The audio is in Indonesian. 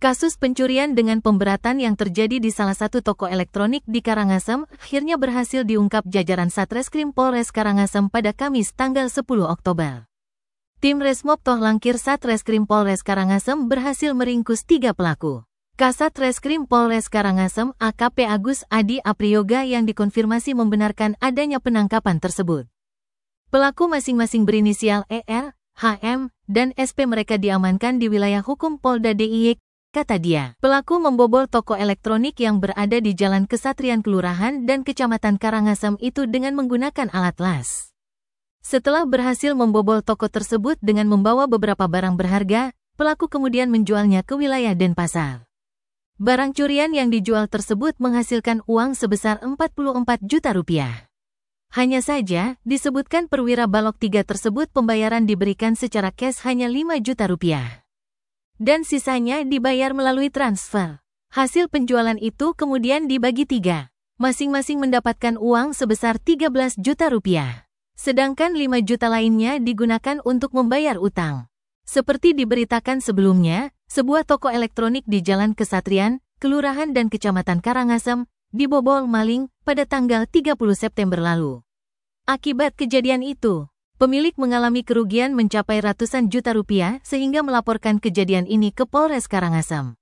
Kasus pencurian dengan pemberatan yang terjadi di salah satu toko elektronik di Karangasem akhirnya berhasil diungkap jajaran Satreskrim Polres Karangasem pada Kamis tanggal 10 Oktober. Tim Resmob toh langkir Satreskrim Polres Karangasem berhasil meringkus tiga pelaku. Kasat Reskrim Polres Karangasem AKP Agus Adi Apriyoga yang dikonfirmasi membenarkan adanya penangkapan tersebut. Pelaku masing-masing berinisial ER, HM, dan SP mereka diamankan di wilayah hukum Polda DIY kata dia. Pelaku membobol toko elektronik yang berada di Jalan Kesatrian Kelurahan dan Kecamatan Karangasem itu dengan menggunakan alat las. Setelah berhasil membobol toko tersebut dengan membawa beberapa barang berharga, pelaku kemudian menjualnya ke wilayah Denpasar. Barang curian yang dijual tersebut menghasilkan uang sebesar 44 juta rupiah. Hanya saja, disebutkan perwira balok tiga tersebut pembayaran diberikan secara cash hanya 5 juta rupiah dan sisanya dibayar melalui transfer. Hasil penjualan itu kemudian dibagi tiga. Masing-masing mendapatkan uang sebesar 13 juta rupiah. Sedangkan 5 juta lainnya digunakan untuk membayar utang. Seperti diberitakan sebelumnya, sebuah toko elektronik di Jalan Kesatrian, Kelurahan dan Kecamatan Karangasem, dibobol maling pada tanggal 30 September lalu. Akibat kejadian itu, Pemilik mengalami kerugian mencapai ratusan juta rupiah sehingga melaporkan kejadian ini ke Polres Karangasem.